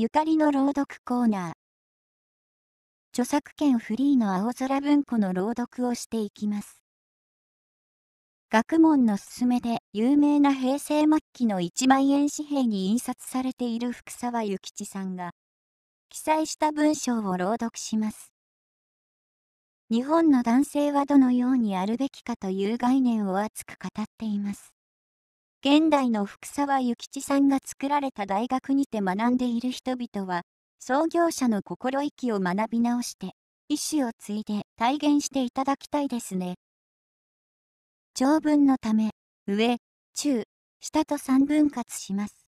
ゆかりの朗読コーナー。著作権フリーの青空文庫の朗読をしていきます。学問の勧めで有名な平成末期の1万円紙幣に印刷されている福沢諭吉さんが、記載した文章を朗読します。日本の男性はどのようにあるべきかという概念を熱く語っています。現代の福沢諭吉さんが作られた大学にて学んでいる人々は、創業者の心意気を学び直して、意思を継いで体現していただきたいですね。長文のため、上、中、下と3分割します。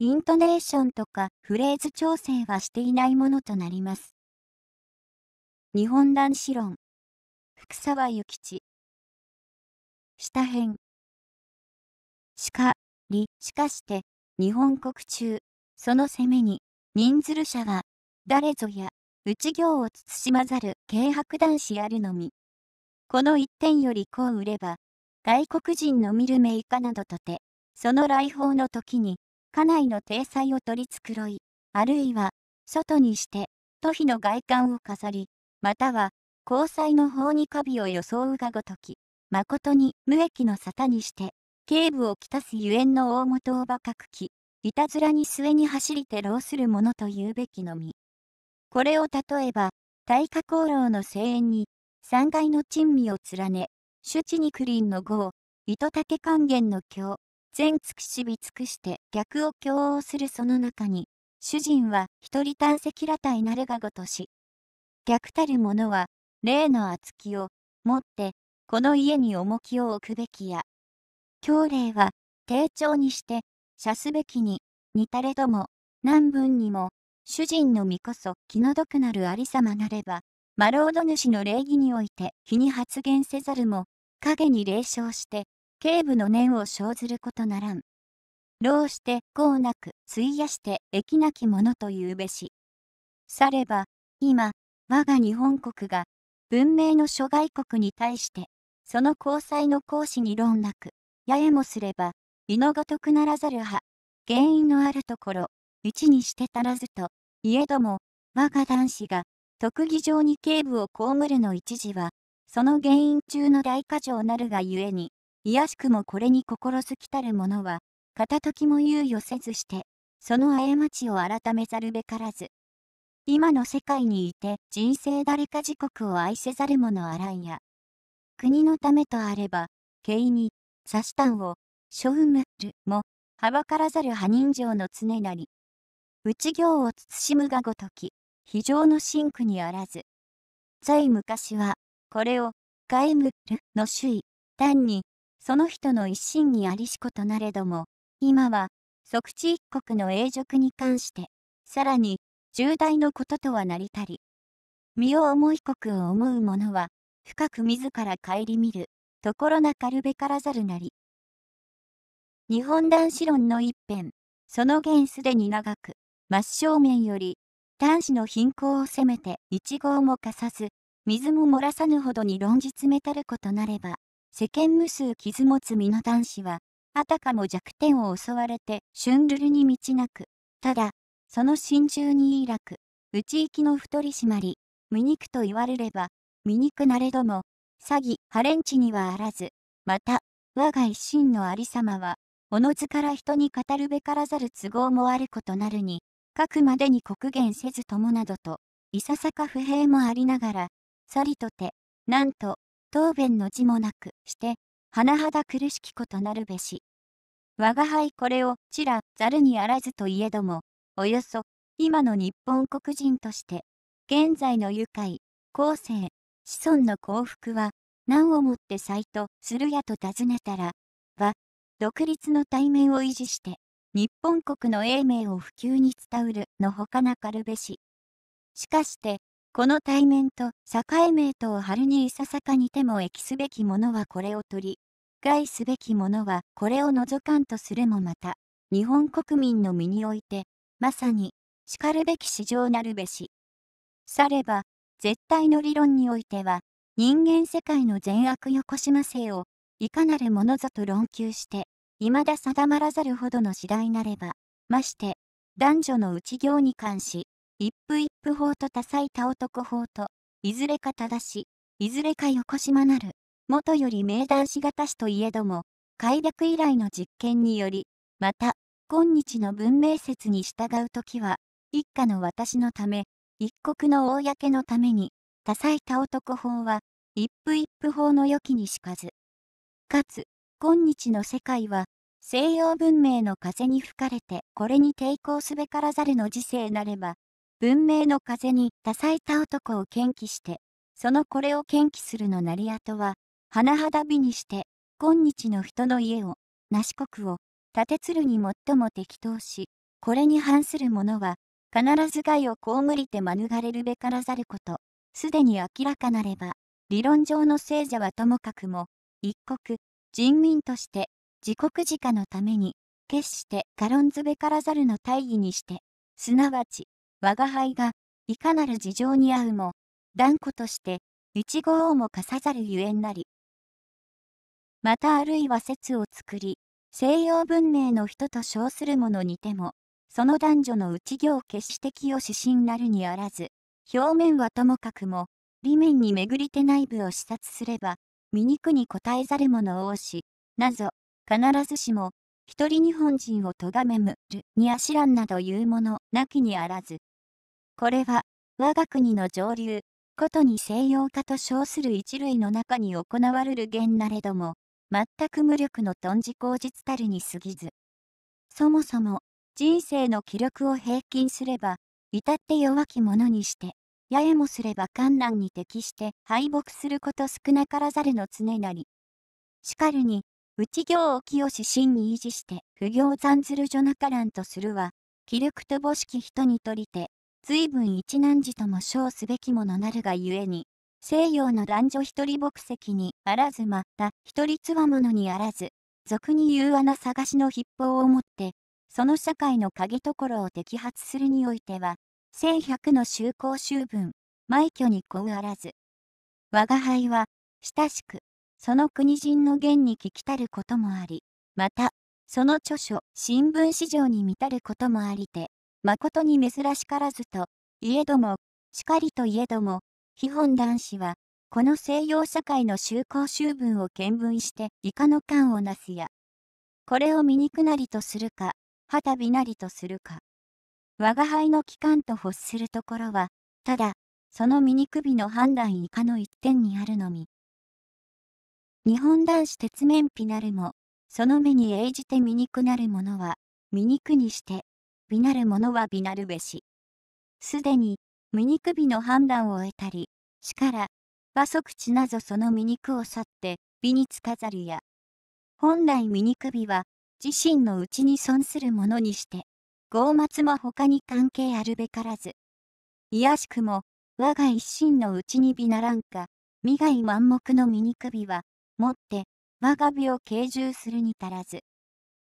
イントネーションとかフレーズ調整はしていないものとなります。日本男子論福沢諭吉下編しか、り、しかして、日本国中、その攻めに、人ずる者は、誰ぞや、内行を慎まざる軽薄男子あるのみ。この一点よりこう売れば、外国人の見る目以下などとて、その来訪の時に、家内の体裁を取り繕い、あるいは、外にして、都費の外観を飾り、または、交際の法にカビを装うがごとき、誠に無益の沙汰にして、警部をきたすゆえんの大元をばかくき、いたずらに末に走りて老するものと言うべきのみ。これを例えば、大化功労の声援に、三階の珍味を連ね、主地にクリンの号、糸竹還元の経、全尽くしび尽くして逆を強応するその中に、主人は一人胆石らたいなるがごとし。逆たる者は、例の厚きを、持って、この家に重きを置くべきや。教令は、丁重にして、射すべきに、似たれども、何分にも、主人の身こそ気の毒なるありさまなれば、マロード主の礼儀において日に発言せざるも、影に霊笑して、警部の念を生ずることならん。老して、こうなく、費やして、益なきものというべし。されば、今、我が日本国が、文明の諸外国に対して、その交際の行使に論なく、ややもすれば、意のごとくならざるは、原因のあるところ、一にして足らずと、いえども、我が男子が、特技上に警部を被るの一時は、その原因中の大過剰なるがゆえに、いやしくもこれに心好きたる者は、片時も猶予せずして、その過ちを改めざるべからず。今の世界にいて人生誰か自国を愛せざる者あらんや。国のためとあれば、敬意にサシタンを、ショウムルも、はばからざる派人情の常なり。内行を慎むがごとき、非常の真苦にあらず。在昔は、これを、ガエムルの主意、単に、その人の一心にありしことなれども、今は、即地一国の永辱に関して、さらに、重大のこととはなりたり。身を思い国を思う者は、深く自ら顧みる。ところなかるべからざるなり。日本男子論の一辺、その源すでに長く、真正面より、男子の貧困を責めて一号もかさず、水も漏らさぬほどに論じ詰めたることなれば、世間無数傷持つ身の男子は、あたかも弱点を襲われて、春るるに満ちなく、ただ、その心中にいらく、内行きの太り締まり、醜と言われれば、醜なれども、詐欺、ハレンチにはあらず。また、我が一心のありさまは、おのずから人に語るべからざる都合もあることなるに、書くまでに刻限せずともなどと、いささか不平もありながら、さりとて、なんと、答弁の字もなくして、甚だ苦しきことなるべし。我が輩これをちらざるにあらずといえども、およそ、今の日本国人として、現在の愉快、後世、子孫の幸福は、何をもって斎とするやと尋ねたら、は、独立の対面を維持して、日本国の英明を普及に伝うるのほかなかるべし。しかして、この対面と境名とを春にいささかにても益すべきものはこれを取り、害すべきものはこれを除かんとするもまた、日本国民の身において、まさに、しかるべき市場なるべし。されば、絶対の理論においては、人間世界の善悪横島性を、いかなるものぞと論求して、未だ定まらざるほどの次第なれば、まして、男女の内行に関し、一夫一夫法と多妻多男法と、いずれか正し、いずれか横島なる、元より名談しがたしといえども、開略以来の実験により、また、今日の文明説に従うときは、一家の私のため、国の公のために、多彩多男法は、一夫一夫法の良きにしかず。かつ、今日の世界は、西洋文明の風に吹かれて、これに抵抗すべからざるの時世なれば、文明の風に多彩多男を献起して、そのこれを献起するの成り跡は、甚だ美にして、今日の人の家を、なし国を、立てつるに最も適当し、これに反する者は、必ず害を被りて免れるべからざること、すでに明らかなれば、理論上の聖者はともかくも、一国、人民として、自国自家のために、決して軽んずべからざるの大義にして、すなわち、我が輩が、いかなる事情に合うも、断固として、一号をも貸さざるゆえんなり。またあるいは説を作り、西洋文明の人と称するものにても、その男女の内行決して清指針なるにあらず、表面はともかくも、裏面に巡りて内部を視察すれば、醜に答えざる者を多し、なぞ、必ずしも、一人日本人を咎めむるにあしらんなどいうものなきにあらず。これは、我が国の上流、ことに西洋化と称する一類の中に行われる言なれども、全く無力のとんじ口実たるに過ぎず。そもそも、人生の気力を平均すれば、至って弱き者にして、や重もすれば観難に適して敗北すること少なからざるの常なり。しかるに、内行を清し真に維持して、不行残ずる女なからんとするは、気力とぼしき人にとりて、随分一難時とも称すべきものなるがゆえに、西洋の男女一人牧石にあらずまた一人つわものにあらず、俗に言う穴探しの筆法をもって、その社会の鍵ところを摘発するにおいては、1100の修行修文、枚挙にこうあらず。我が輩は、親しく、その国人の言に聞きたることもあり、また、その著書、新聞市場に見たることもありて、誠に珍しからずと、いえども、しかりといえども、基本男子は、この西洋社会の修行修文を見聞して、以下の感をなすや。これを醜なりとするか、たびなりとするか。我が輩の機関と欲するところは、ただ、その醜びの判断以下の一点にあるのみ。日本男子鉄面皮なるも、その目に映じて醜なるものは、醜にして、美なるものは美なるべし。すでに、醜美の判断を得たり、死から、馬足地なぞその醜を去って、美につかざるや。本来醜美は、自身のうちに損するものにして、傲末も他に関係あるべからず。いやしくも、我が一心のうちに美ならんか、未害満目の醜びは、もって、我が美を軽重するに足らず。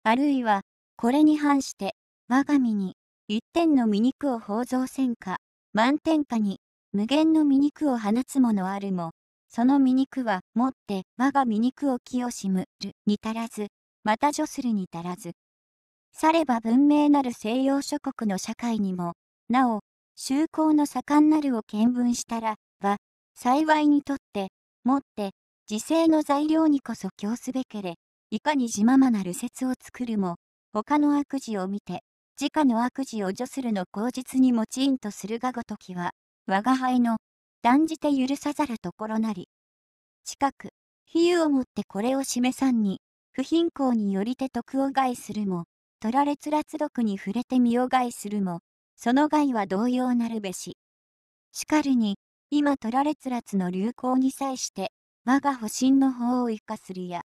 あるいは、これに反して、我が身に、一点の醜を放贈せんか、満点下に、無限の醜を放つものあるも、その醜は、もって、我が醜を清しむるに足らず、またジョスルに足らず。されば文明なる西洋諸国の社会にも、なお、修行の盛んなるを見聞したら、は、幸いにとって、もって、自制の材料にこそ供すべけれ、いかに自ままなる説を作るも、他の悪事を見て、自家の悪事を除するの口実に用いんとするがごときは、我が輩の、断じて許さざるところなり。近く、比喩をもってこれを示さんに、不貧困によりて徳を害するも、取られつらつ毒に触れて身を害するも、その害は同様なるべし。しかるに、今取られつらつの流行に際して、我が保身の法を生かするや。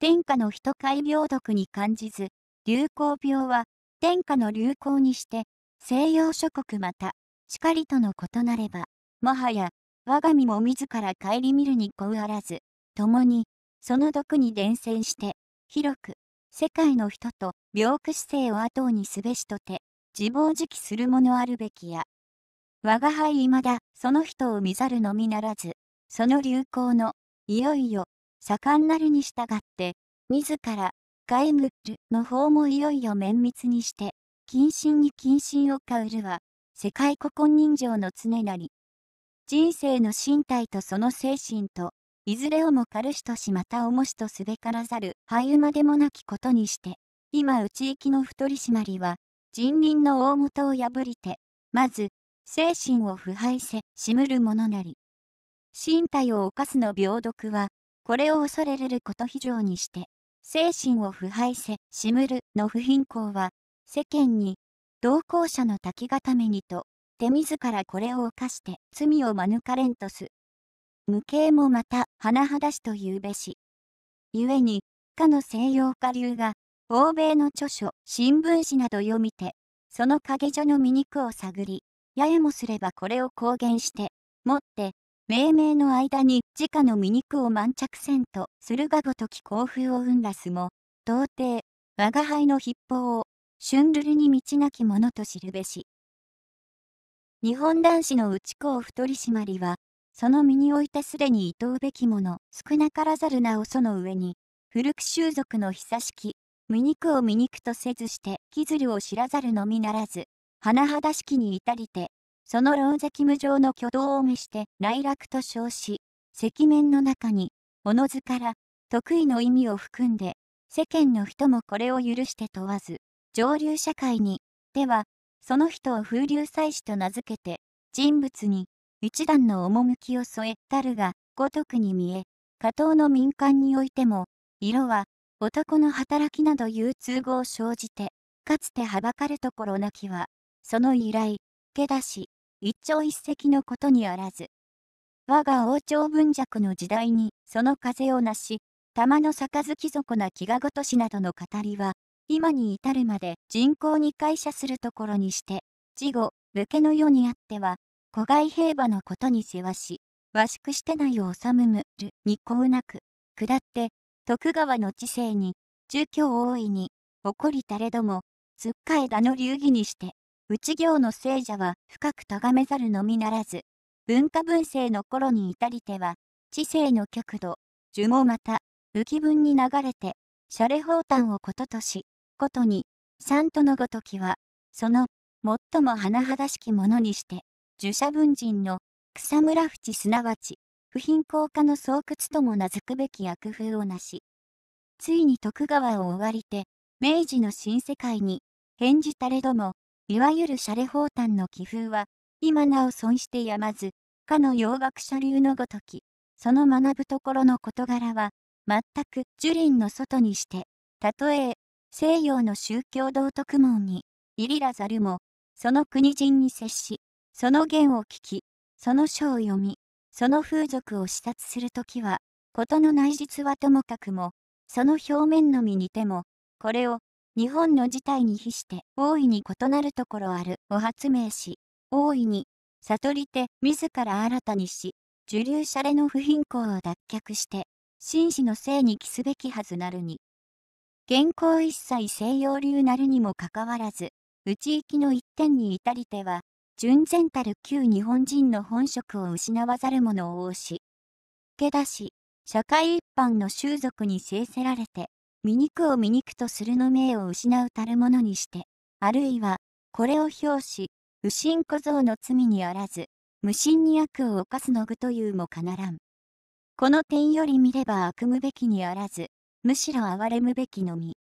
天下の人海病毒に感じず、流行病は、天下の流行にして、西洋諸国また、しかりとの異なれば、もはや、我が身も自ら顧みるにこうあらず、共に、その毒に伝染して、広く、世界の人と病苦姿勢を後にすべしとて、自暴自棄するものあるべきや。我が輩まだ、その人を見ざるのみならず、その流行の、いよいよ、盛んなるに従って、自ら、ガイムルの方もいよいよ綿密にして、謹慎に謹慎を買うるは、世界古今人情の常なり。人生の身体とその精神と、いずれをも軽しとしまた重しとすべからざる、俳優までもなきことにして、今内行きの太り締まりは、人倫の大元を破りて、まず、精神を腐敗せ、しむるものなり。身体を犯すの病毒は、これを恐れれること非常にして、精神を腐敗せ、しむるの不貧困は、世間に、同行者の滝がためにと、手自らこれを犯して罪を免れんとす。無形もまた、甚だしというべし。故に、かの西洋化流が、欧米の著書、新聞紙など読みて、その影女の醜を探り、ややもすればこれを公言して、もって、命名の間に直の醜を満着せんとするがごとき興奮を生んだすも、到底、我が輩の筆法を、春ルに道なきものと知るべし。日本男子の内子を太り締まりは、その身においてすでに厭うべきもの、少なからざるなおその上に、古く習俗の久しき、醜を醜とせずして、キズルを知らざるのみならず、甚だしきに至りて、その老石無常の挙動を見して、内落と称し、赤面の中に、おのずから、得意の意味を含んで、世間の人もこれを許して問わず、上流社会に、では、その人を風流祭祀と名付けて、人物に、一段の趣を添えたるが、ごとくに見え、下等の民間においても、色は、男の働きなどいう通合生じて、かつてはばかるところなきは、その由来、けだし、一朝一夕のことにあらず。我が王朝文弱の時代に、その風をなし、玉の杯底な飢餓ごとしなどの語りは、今に至るまで人口に解釈するところにして、事後、武家の世にあっては、古外平和のことにせわし、和食してないを治むむるにこうなく、下って、徳川の知性に、儒教大いに、怒りたれども、つっかえだの流儀にして、内行の聖者は深く咎めざるのみならず、文化文政の頃に至りては、知性の極度、呪もまた、浮き分に流れて、洒落レ放綻をこととし、ことに、三とのごときは、その、最も甚だしきものにして、儒者文人の草むら淵すなわち、不貧困家の巣窟とも名付くべき悪風をなし。ついに徳川を終わりて、明治の新世界に、返事たれども、いわゆるシャレ放誕の気風は、今なお損してやまず、かの洋学者流のごとき、その学ぶところの事柄は、全く樹林の外にして、たとえ、西洋の宗教道徳門に、入りらざるも、その国人に接し、その言を聞き、その書を読み、その風俗を視察するときは、事の内実はともかくも、その表面のみにても、これを、日本の事態に比して大いに異なるところあるを発明し、大いに、悟りて自ら新たにし、受流者れの不貧困を脱却して、紳士の性に帰すべきはずなるに。現行一切西洋流なるにもかかわらず、内行きの一点に至りては、純然たる旧日本人の本職を失わざる者を多し、けだし、社会一般の習俗に制せられて、醜を醜とするの命を失うたる者にして、あるいは、これを表し、右心小僧の罪にあらず、無心に悪を犯すの具というもかならん。この点より見れば悪むべきにあらず、むしろ哀れむべきのみ。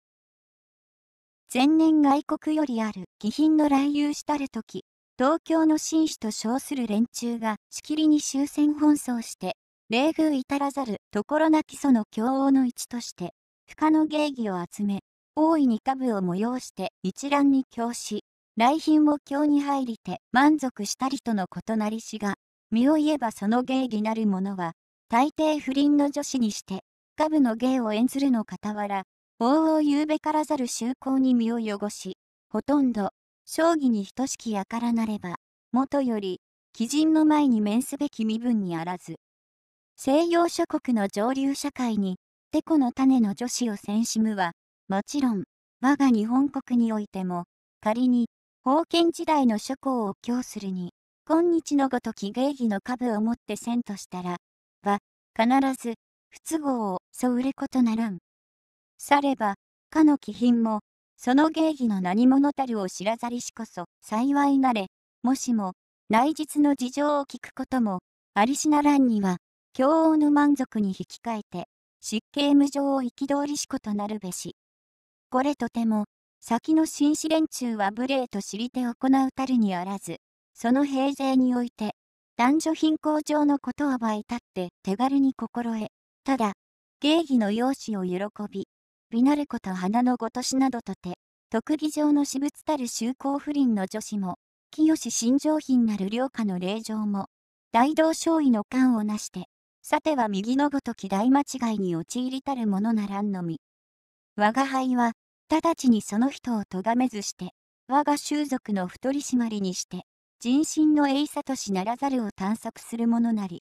前年外国よりある、貴品の来遊したるとき、東京の紳士と称する連中がしきりに終戦奔走して、冷遇至らざるところなきその強王の一として、不可の芸儀を集め、大いに下部を催して一覧に供し、来賓を京に入りて満足したりとの異なりしが、身を言えばその芸儀なる者は、大抵不倫の女子にして、下部の芸を演ずるの傍ら、往々ゆうべからざる就航に身を汚し、ほとんど将棋に等しきやからなれば、もとより、貴人の前に面すべき身分にあらず。西洋諸国の上流社会に、てこの種の女子を選しむは、もちろん、我が日本国においても、仮に、封建時代の諸侯を供するに、今日のごとき芸儀の株を持ってせんとしたら、は、必ず、不都合を、そうれことならん。されば、かの気品も、その芸儀の何者たるを知らざりしこそ、幸いなれ、もしも、内実の事情を聞くことも、ありしならんには、共王の満足に引き換えて、失敬無常を憤りしことなるべし。これとても、先の紳士連中は無礼と知りて行うたるにあらず、その平勢において、男女貧困上のことはばたって手軽に心得、ただ、芸儀の容姿を喜び、美なること花のごとしなどとて、特技上の私物たる修行不倫の女子も、清新上品なる良家の霊場も、大道少尉の官をなして、さては右のごとき大間違いに陥りたるものならんのみ。我が輩は、直ちにその人を咎めずして、我が習族の太り締まりにして、人心の栄さとしならざるを探索するものなり。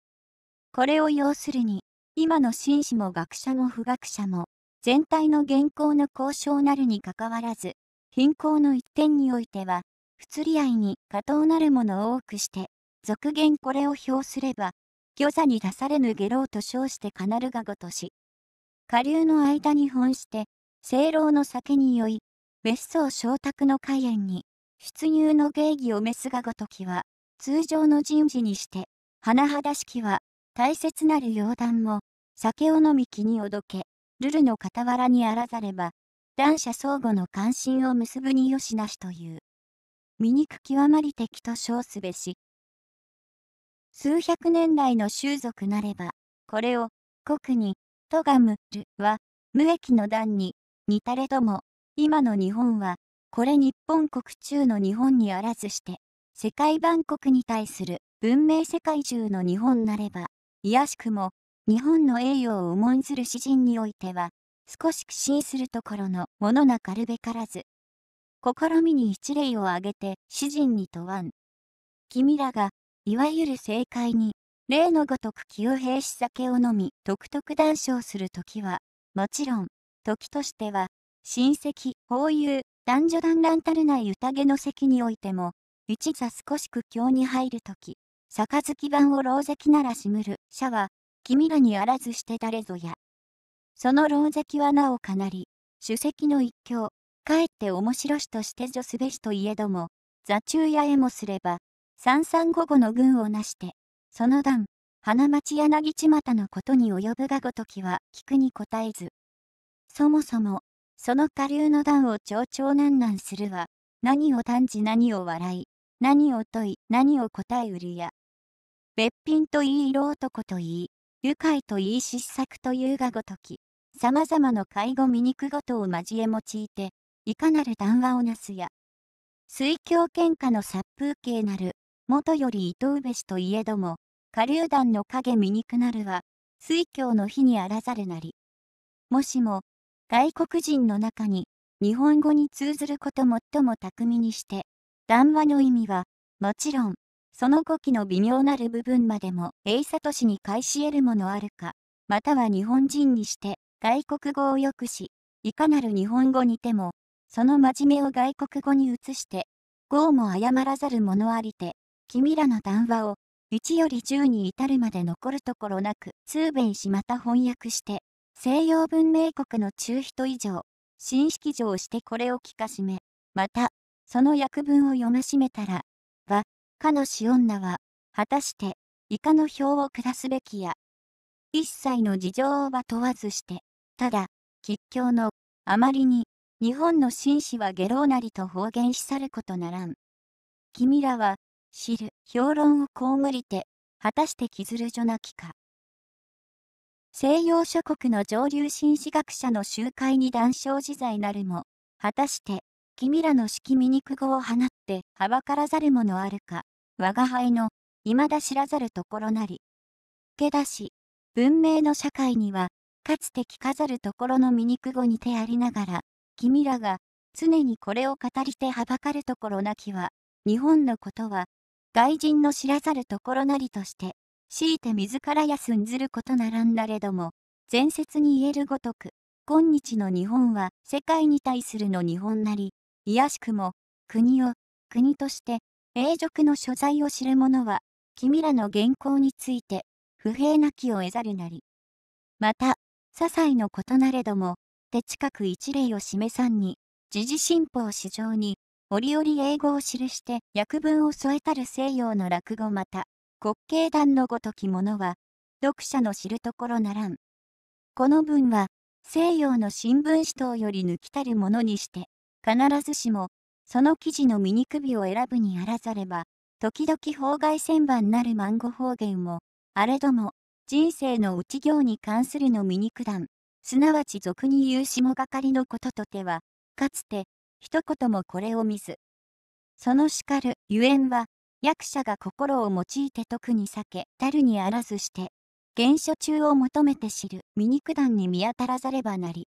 これを要するに、今の紳士も学者も不学者も、全体の現行の交渉なるにかかわらず、貧困の一点においては、不釣り合いに過当なるものを多くして、俗言これを表すれば、魚座に出されぬ下老と称してかなるがごとし、下流の間に本して、清老の酒に酔い、別荘昇卓の開演に、出入の芸儀を召すがごときは、通常の人事にして、甚だしきは、大切なる要談も、酒を飲み気におどけ、ルルの傍らにあらざれば、男者相互の関心を結ぶによしなしという。醜極まり敵と称すべし。数百年来の習俗なれば、これを、国に、とがむるは、無益の段に、似たれども、今の日本は、これ日本国中の日本にあらずして、世界万国に対する文明世界中の日本なれば、いやしくも、日本の栄誉を重んずる詩人においては、少し苦心するところのものなかるべからず。試みに一例を挙げて詩人に問わん。君らが、いわゆる正解に、例のごとく気を閉し酒を飲み、独特談笑するときは、もちろん、時としては、親戚、法友、男女団らんたるない宴の席においても、一座少し苦境に入るとき、杯版を老石ならしむる、者は、君らにあらずして誰ぞや。その狼藉はなおかなり、主席の一興、かえって面白しとして女すべしといえども、座中やへもすれば、三三五五の軍をなして、その段、花町柳巷のことに及ぶがごときは聞くに答えず。そもそも、その下流の段を長々難難するは、何を断じ何を笑い、何を問い、何を答え売るや。別んといい色男といい、愉快といい失策というがごとき、様々の介護醜ごとを交え用いて、いかなる談話をなすや、水郷喧嘩の殺風景なる、元より糸宇部氏といえども、下流団の影醜なるは、水郷の日にあらざるなり。もしも、外国人の中に、日本語に通ずること最も巧みにして、談話の意味は、もちろん、その語気の微妙なる部分までも、エイサト氏に返し得るものあるか、または日本人にして、外国語を良くし、いかなる日本語にても、その真面目を外国語に移して、語も謝らざる者ありて、君らの談話を、1より10に至るまで残るところなく、通弁しまた翻訳して、西洋文明国の中人以上、新式上してこれを聞かしめ、また、その訳文を読ましめたら、は、かの死女は、果たして、以下の票を下すべきや、一切の事情は問わずして、ただ、吉凶の、あまりに、日本の紳士は下老なりと方言し去ることならん。君らは、知る、評論を被りて、果たして傷る女なきか。西洋諸国の上流紳士学者の集会に談笑自在なるも、果たして、君らの式醜語を放って、はばからざるものあるか、我が輩の、未だ知らざるところなり。けだし、文明の社会には、かつて聞かざるところの醜語にてありながら、君らが、常にこれを語りてはばかるところなきは、日本のことは、外人の知らざるところなりとして、強いて自らやすんずることならんだれども、前説に言えるごとく、今日の日本は世界に対するの日本なり、いやしくも、国を、国として、永続の所在を知る者は、君らの原稿について、不平なきを得ざるなり。また、些細のことなれども、手近く一例を示さんに、時事新報史上に、折々英語を記して訳文を添えたる西洋の落語また、滑稽団のごときものは、読者の知るところならん。この文は、西洋の新聞紙等より抜きたるものにして、必ずしも、その記事の醜首を選ぶにあらざれば、時々法外千番なるマン方言をあれども、人生の内行に関するの醜談、すなわち俗に言う下がかりのこととては、かつて、一言もこれを見ず。その叱る、ゆえんは、役者が心を用いて特に避け、たるにあらずして、原書中を求めて知る醜談に見当たらざればなり。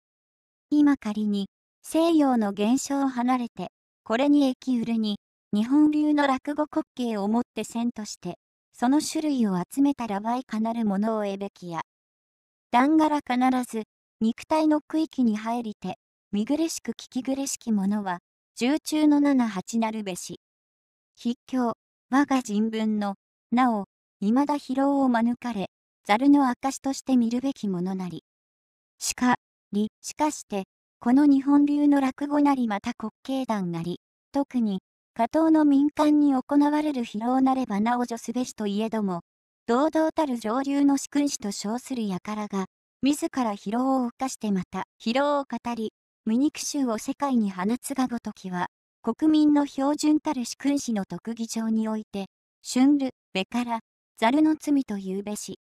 今仮に、西洋の現象を離れて、これに駅売るに、日本流の落語滑稽をもって線として、その種類を集めたらばいかなるものを得べきや。が柄必ず、肉体の区域に入りて、見苦しく聞き苦しきものは、重中の七八なるべし。筆境、我が人文の、なお、未だ疲労を免れ、ざるの証として見るべきものなり。しか、り、しかして、この日本流の落語なりまた滑稽談なり、特に、下等の民間に行われる疲労なればなお女すべしといえども、堂々たる上流の主君子と称する輩が、自ら疲労を犯してまた疲労を語り、醜臭を世界に放つがごときは、国民の標準たる主君子の特技上において、春る、べから、ざるの罪というべし。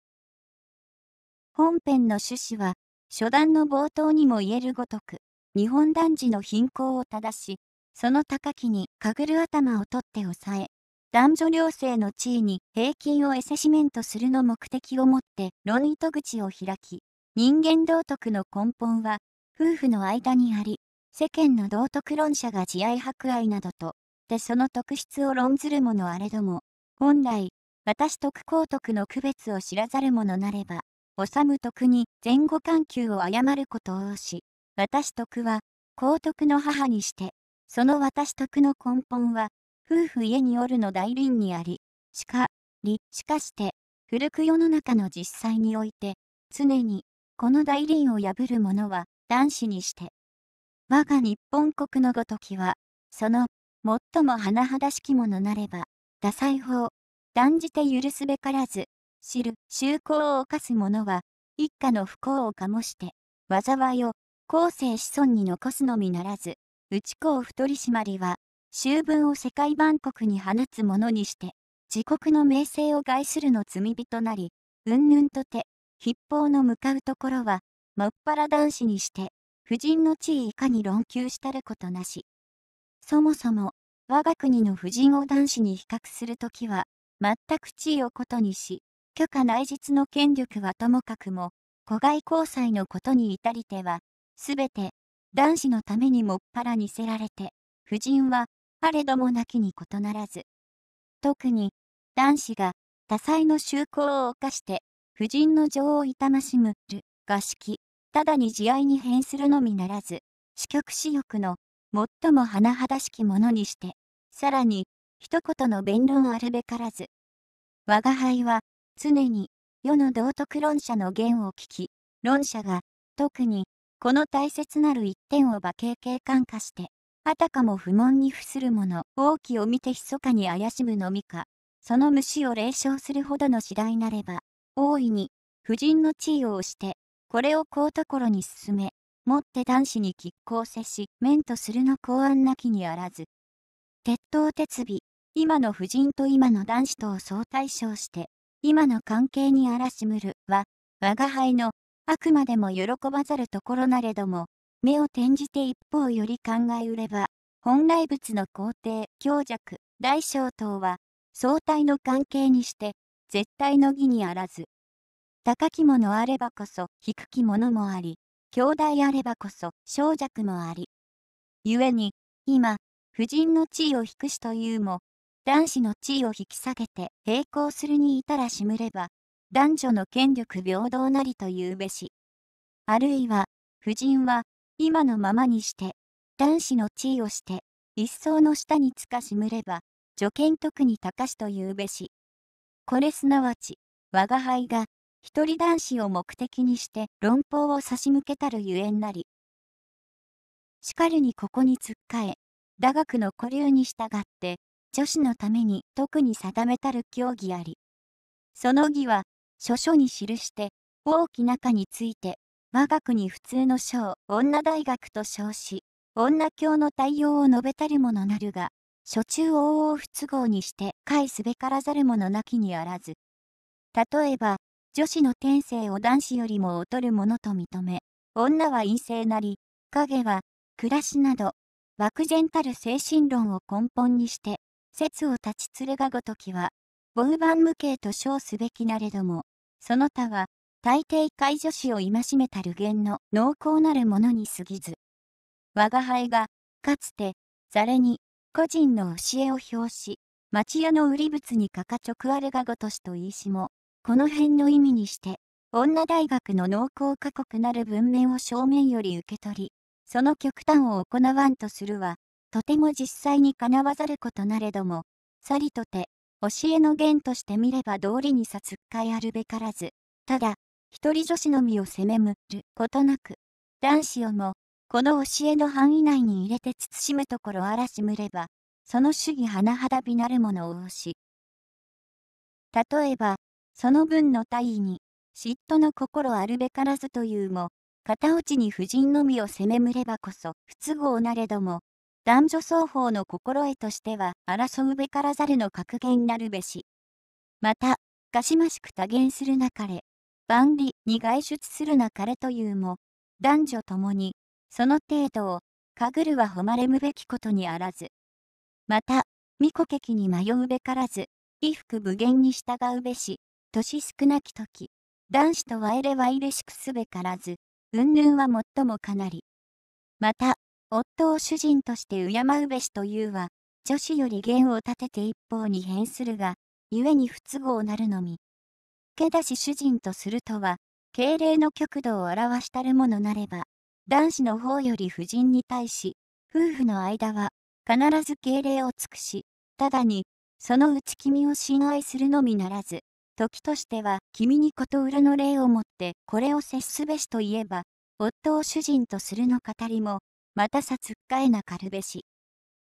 本編の趣旨は、初段の冒頭にも言えるごとく、日本男児の貧困を正し、その高木にかぐる頭を取って抑え、男女両性の地位に平均をエセシメントするの目的をもって論糸口を開き、人間道徳の根本は、夫婦の間にあり、世間の道徳論者が慈愛博愛などと、でその特質を論ずるものあれども、本来、私徳公徳の区別を知らざる者なれば、治む徳に前後関係を誤ることをし、私徳は、高徳の母にして、その私徳の根本は、夫婦家におるの大輪にあり、しか、り、しかして、古く世の中の実際において、常に、この大輪を破る者は、男子にして。我が日本国のごときは、その、最も甚だしきものなれば、打裁法、断じて許すべからず、知る、修行を犯す者は、一家の不幸を醸して、災いを、後世子孫に残すのみならず、内子を太り締まりは、秋分を世界万国に放つものにして、自国の名声を害するの罪人なり、うんぬんとて、筆法の向かうところは、もっぱら男子にして、夫人の地位以下に論求したることなし。そもそも、我が国の夫人を男子に比較するときは、全く地位をことにし、許可内実の権力はともかくも、子外交際のことに至りては、すべて男子のためにもっぱらにせられて、夫人はれどもなきに異ならず。特に男子が多彩の修行を犯して夫人の情を痛ましむる合式、ただに慈愛に変するのみならず、死局死欲の最も甚だしきものにして、さらに一言の弁論あるべからず。我が輩は常に世の道徳論者の言を聞き、論者が特にこの大切なる一点を馬形警官化して、あたかも不問に付するもの、王気を見て密かに怪しむのみか、その虫を霊笑するほどの次第なれば、大いに、夫人の地位を押して、これをこうところに進め、もって男子に拮抗せし、面とするの公安なきにあらず。鉄塔鉄尾、今の夫人と今の男子とを相対称して、今の関係にあらしむるは、我が輩のあくまでも喜ばざるところなれども、目を転じて一方より考えうれば、本来物の皇帝、強弱、大小等は、相対の関係にして、絶対の義にあらず。高きものあればこそ、低きものもあり、兄弟あればこそ、小弱もあり。故に、今、婦人の地位を引くしというも、男子の地位を引き下げて、並行するに至らしむれば、男女の権力平等なりというべし。あるいは、婦人は、今のままにして、男子の地位をして、一層の下につかしむれば、女権特に高しというべし。これすなわち、我が輩が、一人男子を目的にして論法を差し向けたるゆえんなり。しかるにここにつっかえ、打学の古流に従って、女子のために特に定めたる教義あり。その義は、書書に記して大きな科について我が国普通の章女大学と称し女教の対応を述べたるものなるが書中往々不都合にして返すべからざるものなきにあらず例えば女子の天性を男子よりも劣るものと認め女は陰性なり影は暮らしなど漠然たる精神論を根本にして説を立ちつるがごときは、防番無形と称すべきなれども、その他は、大抵介助士を戒めたる言の濃厚なるものに過ぎず、我が輩が、かつて、ざれに、個人の教えを表し、町屋の売り物にかか直あるがごとしと言いしも、この辺の意味にして、女大学の濃厚過酷なる文面を正面より受け取り、その極端を行わんとするは、とても実際にかなわざることなれども、さりとて、教えの源として見れば道理にさつっかいあるべからず、ただ、一人女子のみを責めむることなく、男子をも、この教えの範囲内に入れて慎むところ嵐らしむれば、その主義甚だびなるものを推し。例えば、その分の大意に、嫉妬の心あるべからずというも、片落ちに婦人のみを責めむればこそ、不都合なれども、男女双方の心得としては、争うべからざるの格言なるべし。また、かしましく多言するなかれ、万里に外出するなかれというも、男女ともに、その程度を、かぐるは誉れむべきことにあらず。また、巫女劇に迷うべからず、衣服無限に従うべし、年少なき時、男子とわえれわいれしくすべからず、云々は最もかなり。また、夫を主人として敬うべしというは、女子より弦を立てて一方に変するが、故に不都合なるのみ。けだし主人とするとは、敬礼の極度を表したるものなれば、男子の方より夫人に対し、夫婦の間は、必ず敬礼を尽くし、ただに、そのうち君を信愛するのみならず、時としては君にこと裏の礼をもってこれを接すべしといえば、夫を主人とするの語りも、またさつっかえなかるべし。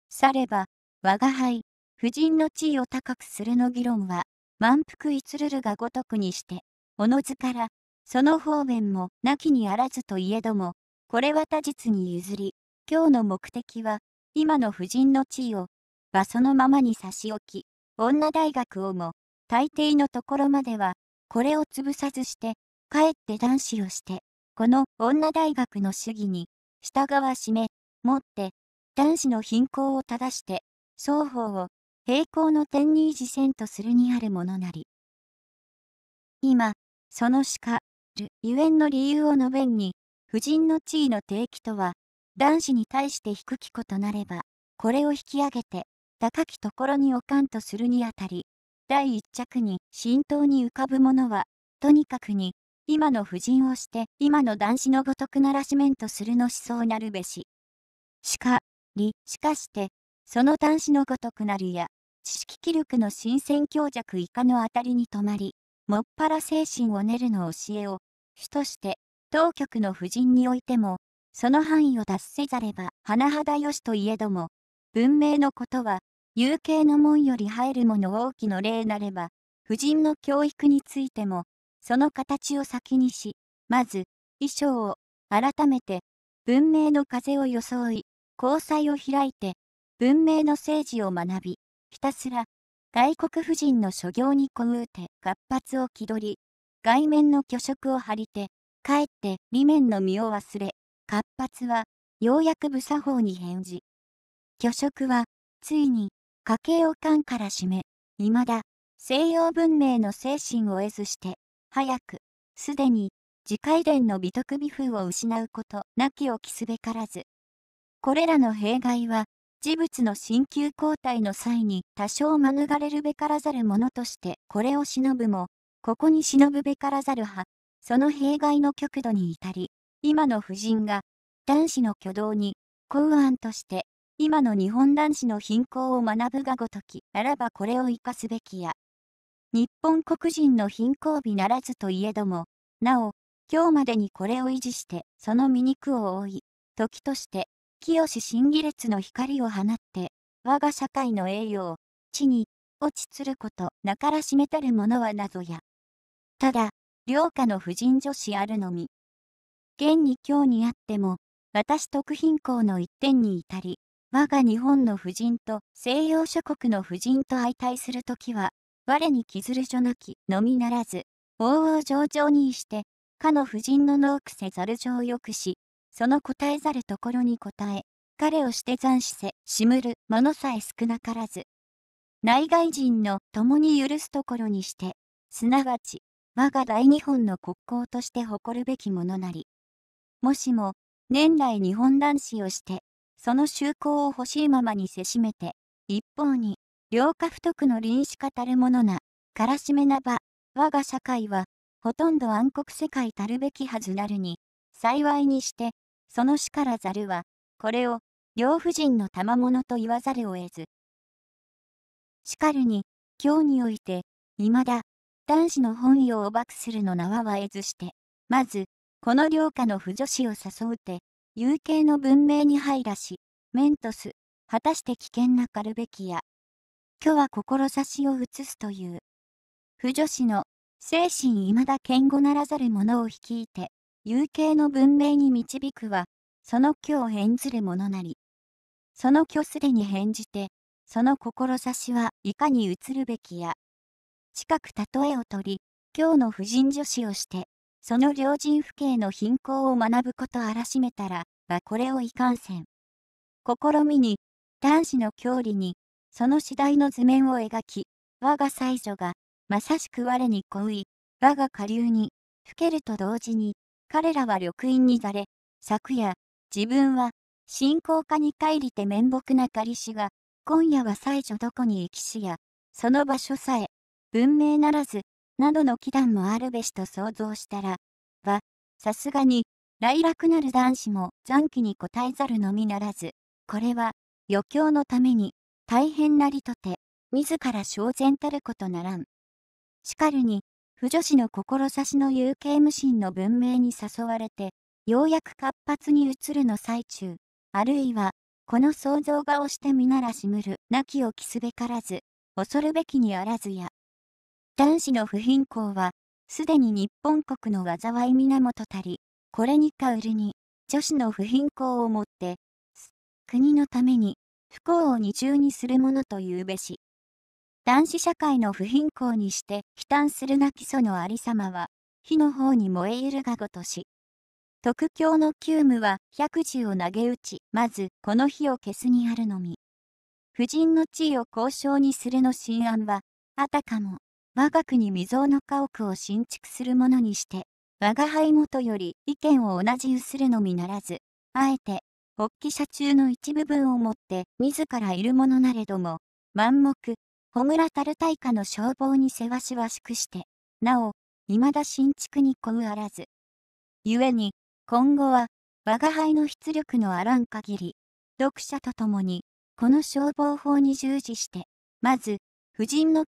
されば、我が輩、夫人の地位を高くするの議論は、満腹つるるがごとくにして、おのずから、その方面もなきにあらずといえども、これは他実に譲り、今日の目的は、今の夫人の地位を、場そのままに差し置き、女大学をも、大抵のところまでは、これを潰さずして、かえって男子をして、この女大学の主義に、従わしめ、持って、男子の貧困を正して、双方を平行の天にせ線とするにあるものなり。今、その鹿、るゆえんの理由を述べんに、夫人の地位の定期とは、男子に対して低きことなれば、これを引き上げて、高きところに置かんとするにあたり、第一着に、浸透に浮かぶものは、とにかくに、今の婦人をして、今の男子のごとくならしめんとするの思想なるべし。しか、り、しかして、その男子のごとくなるや、知識気力の新鮮強弱以下のあたりに止まり、もっぱら精神を練るの教えを、主として、当局の婦人においても、その範囲を達せざれば、甚だよしといえども、文明のことは、有形の門より入るもの大きの例なれば、婦人の教育についても、その形を先にし、まず、衣装を、改めて、文明の風を装い、交際を開いて、文明の政治を学び、ひたすら、外国婦人の所業にこううて、活発を気取り、外面の虚飾を張りて、かえって理面の身を忘れ、活発は、ようやく武作法に返事。虚飾は、ついに、家計を官から締め、未だ、西洋文明の精神を得ずして、早く、すでに、自戒伝の美徳美風を失うこと、なきを期すべからず。これらの弊害は、事物の新旧交代の際に多少免れるべからざるものとしてこれを忍ぶも、ここに忍ぶべからざる派、その弊害の極度に至り、今の婦人が男子の挙動に公安として今の日本男子の貧困を学ぶがごときならばこれを生かすべきや日本国人の貧困日ならずといえども、なお、今日までにこれを維持して、その醜を覆い、時として、清新義列の光を放って、我が社会の栄養、地に、落ちつること、なからしめたるものは謎や。ただ、良家の婦人女子あるのみ。現に今日にあっても、私特貧困の一点に至り、我が日本の婦人と西洋諸国の婦人と相対するときは、我に傷る所なきのみならず、王々上々にして、かの夫人の農癖せざる上よくし、その答えざるところに答え、彼をして残しせ、しむる、ものさえ少なからず。内外人の共に許すところにして、すなわち、我が大日本の国交として誇るべきものなり。もしも、年来日本男子をして、その就航を欲しいままにせしめて、一方に、良家不徳の臨死たるものな、からしめなば、我が社会は、ほとんど暗黒世界たるべきはずなるに、幸いにして、その死からざるは、これを、両夫人の賜物と言わざるを得ず。しかるに、今日において、未だ、男子の本意をおばくするの縄は得ずして、まず、この良家の不女子を誘うて、有形の文明に入らし、メントス、果たして危険なかるべきや。虚は志を移すという。不女子の精神未だ堅固ならざる者を率いて、有形の文明に導くは、その虚を演ずる者なり。その虚すでに演じて、その志はいかに移るべきや。近く例えを取り、今日の婦人女子をして、その良人父兄の貧困を学ぶことあらしめたら、はこれをいかんせん。試みに、男子の教理に、その次第の図面を描き、我が才女が、まさしく我に恋い、我が下流に、老けると同時に、彼らは緑陰にだれ、昨夜、自分は、信仰家に帰りて面目な仮死が、今夜は才女どこに行きしや、その場所さえ、文明ならず、などの祈願もあるべしと想像したら、は、さすがに、来楽なる男子も残機に応えざるのみならず、これは、余興のために、大変なりとて、自ら昇然たることならん。しかるに、不女子の志の有形無心の文明に誘われて、ようやく活発に移るの最中、あるいは、この想像画をしてみならしむる、なきを期すべからず、恐るべきにあらずや。男子の不貧困は、すでに日本国の災い源たり、これにかうるに、女子の不貧困をもって、国のために、不幸を二重にするものというべし。男子社会の不貧困にして悲嘆するが基礎のありさまは、火の方に燃えゆるがごとし。特教の急務は百獣を投げ打ち、まずこの火を消すにあるのみ。婦人の地位を交渉にするの心案は、あたかも、我が国未曾の家屋を新築するものにして、我が輩元より意見を同じゆするのみならず、あえて発起者中の一部分をもって、自らいるものなれども、満目、小倉樽大化の消防にせわしわしくして、なお、未だ新築にこうあらず。故に、今後は、我が輩の出力のあらん限り、読者と共に、この消防法に従事して、まず、婦人の